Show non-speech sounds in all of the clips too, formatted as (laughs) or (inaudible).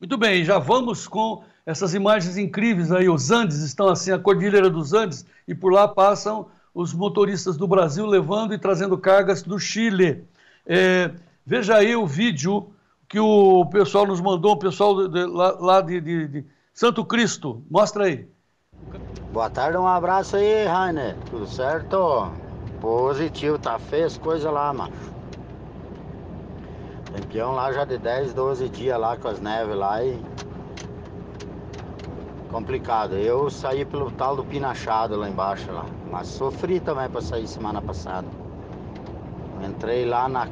Muito bem, já vamos com essas imagens incríveis aí. Os Andes estão assim, a Cordilheira dos Andes, e por lá passam os motoristas do Brasil levando e trazendo cargas do Chile. É, veja aí o vídeo que o pessoal nos mandou, o pessoal de, de, lá de, de, Santo Cristo. Mostra aí. Boa tarde, um abraço aí, Rainer. Tudo certo? Positivo, tá feio as coisas lá, mano. Campeão lá já de 10, 12 dias lá com as neves lá e. Complicado. Eu saí pelo tal do Pinachado lá embaixo lá. Mas sofri também para sair semana passada. entrei lá na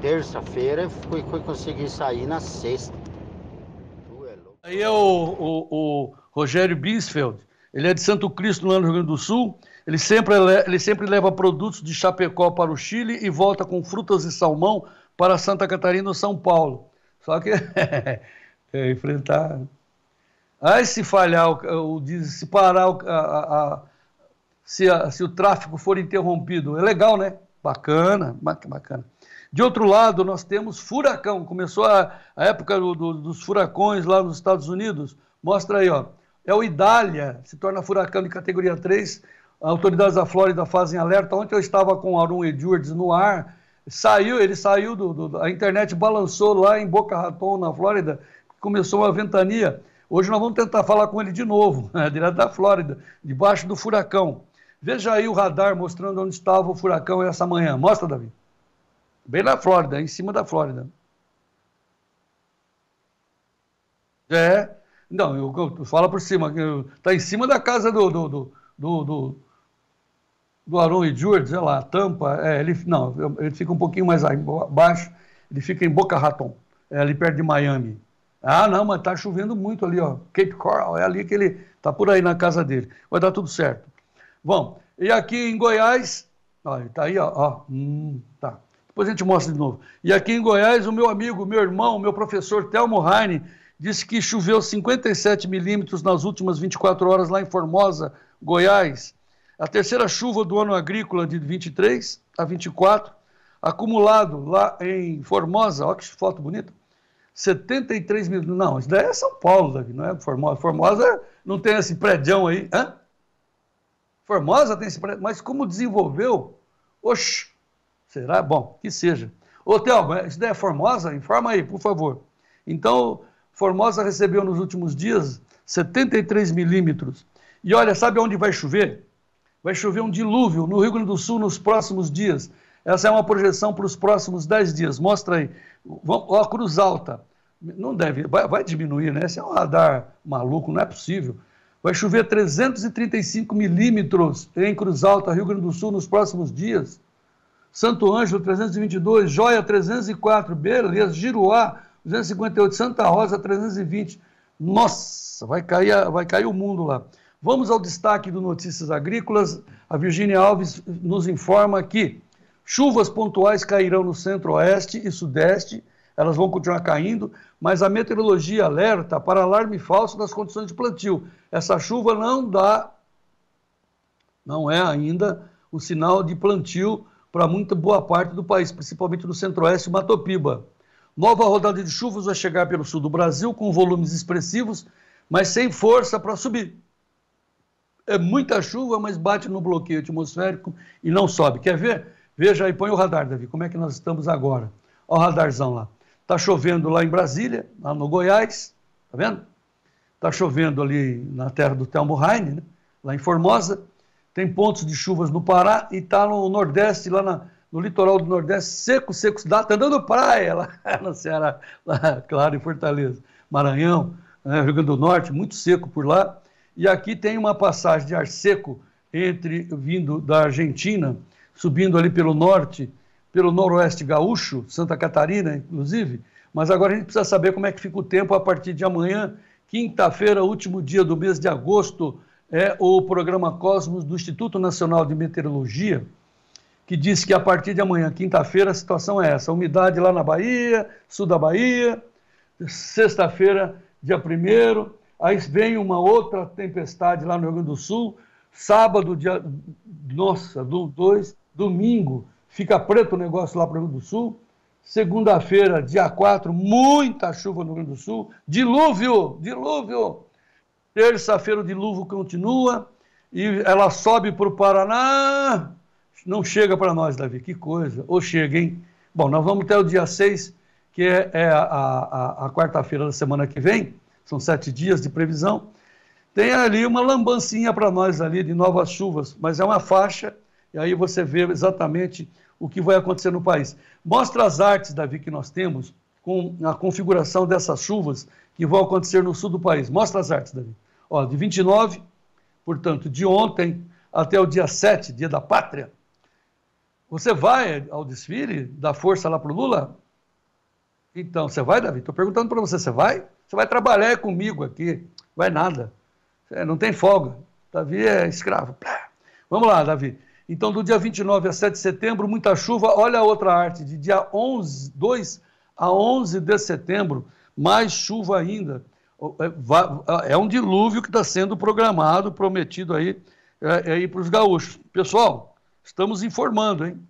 terça-feira e fui, fui conseguir sair na sexta. É Aí é o, o, o Rogério Bisfeld. Ele é de Santo Cristo, no Rio Grande do Sul. Ele sempre, ele sempre leva produtos de Chapecó para o Chile e volta com frutas e salmão para Santa Catarina ou São Paulo. Só que (laughs) é, enfrentar. Aí se falhar, o, o, se parar, a, a, a, se, se o tráfego for interrompido, é legal, né? Bacana, bacana. De outro lado, nós temos furacão. Começou a, a época do, do, dos furacões lá nos Estados Unidos. Mostra aí, ó. É o Idália, se torna furacão de categoria 3. Autoridades da Flórida fazem alerta. Ontem eu estava com o Arun Edwards no ar Saiu, ele saiu do, do, A internet balançou lá em Boca Raton, na Flórida, começou uma ventania. Hoje nós vamos tentar falar com ele de novo, (laughs) né, direto da Flórida, debaixo do furacão. Veja aí o radar mostrando onde estava o furacão essa manhã. Mostra, Davi. Bem na Flórida, em cima da Flórida. É. Não, eu, eu, eu fala por cima. Está em cima da casa do, do, do, do do Aron e George, sei lá, Tampa, é, ele, não, ele fica um pouquinho mais abaixo, ele fica em Boca Raton, é, ali perto de Miami. Ah, não, mas está chovendo muito ali, ó, Cape Coral, é ali que ele está por aí na casa dele. Vai dar tudo certo. Bom, e aqui em Goiás, está tá aí, ó, ó hum, tá. Depois a gente mostra de novo. E aqui em Goiás, o meu amigo, meu irmão, meu professor Telmo Heine, disse que choveu 57 milímetros nas últimas 24 horas lá em Formosa, Goiás a terceira chuva do ano agrícola de 23 a 24, acumulado lá em Formosa, olha que foto bonita, 73 mil. Não, isso daí é São Paulo, Davi, não é Formosa. Formosa não tem esse prédio aí, hã? Formosa tem esse prédio, mas como desenvolveu? Oxi, será? Bom, que seja. Ô, Thelma, isso daí é Formosa? Informa aí, por favor. Então, Formosa recebeu nos últimos dias 73 milímetros. E olha, sabe onde vai chover? Vai chover um dilúvio no Rio Grande do Sul nos próximos dias. Essa é uma projeção para os próximos 10 dias. Mostra aí. Ó, a Cruz Alta. Não deve, vai, vai, diminuir, né? Esse é um radar maluco, não é possível. Vai chover 335 milímetros em Cruz Alta, Rio Grande do Sul, nos próximos dias. Santo Ângelo, 322. Joia, 304. Beleza. Giruá, 258. Santa Rosa, 320. Nossa, vai cair, vai cair o mundo lá. Vamos ao destaque do Notícias Agrícolas. A Virgínia Alves nos informa que chuvas pontuais cairão no centro-oeste e sudeste, elas vão continuar caindo, mas a meteorologia alerta para alarme falso das condições de plantio. Essa chuva não dá, não é ainda o sinal de plantio para muita boa parte do país, principalmente no centro-oeste e Mato Nova rodada de chuvas vai chegar pelo sul do Brasil com volumes expressivos, mas sem força para subir é muita chuva, mas bate no bloqueio atmosférico e não sobe. Quer ver? Veja aí, põe o radar, Davi, como é que nós estamos agora. Olha o radarzão lá. Está chovendo lá em Brasília, lá no Goiás, tá vendo? Está chovendo ali na terra do Telmo Raine, né? lá em Formosa. Tem pontos de chuvas no Pará e está no Nordeste, lá na, no litoral do Nordeste, seco, seco, está andando praia lá (laughs) no Ceará, lá, claro, em Fortaleza, Maranhão, né, Rio Grande do Norte, muito seco por lá e aqui tem uma passagem de ar seco entre vindo da Argentina, subindo ali pelo norte, pelo noroeste gaúcho, Santa Catarina, inclusive. Mas agora a gente precisa saber como é que fica o tempo a partir de amanhã, quinta-feira, último dia do mês de agosto, é o programa Cosmos do Instituto Nacional de Meteorologia, que diz que a partir de amanhã, quinta-feira, a situação é essa: umidade lá na Bahia, sul da Bahia, sexta-feira, dia primeiro Aí vem uma outra tempestade lá no Rio Grande do Sul. Sábado, dia. Nossa, do, dois. Domingo, fica preto o negócio lá para o Rio Grande do Sul. Segunda-feira, dia 4, muita chuva no Rio Grande do Sul. Dilúvio, dilúvio. Terça-feira, o dilúvio continua e ela sobe para o Paraná. Não chega para nós, Davi, que coisa. Ou chega, hein? Bom, nós vamos até o dia 6, que é, é a, a, a quarta-feira da semana que vem são sete dias de previsão, tem ali uma lambancinha para nós ali de novas chuvas, mas é uma faixa, e aí você vê exatamente o que vai acontecer no país. Mostra as artes, Davi, que nós temos com a configuração dessas chuvas que vão acontecer no sul do país. Mostra as artes, Davi. Ó, de 29, portanto, de ontem até o dia 7, dia da pátria, você vai ao desfile da força lá para o Lula? Então, você vai, Davi? Estou perguntando para você, você vai? Você vai trabalhar comigo aqui. Vai nada. não tem folga. Davi é escravo. Vamos lá, Davi. Então, do dia 29 a 7 de setembro, muita chuva. Olha a outra arte. De dia 11, 2 a 11 de setembro, mais chuva ainda. É, é um dilúvio que está sendo programado, prometido aí, é, é aí para os gaúchos. Pessoal, estamos informando, hein?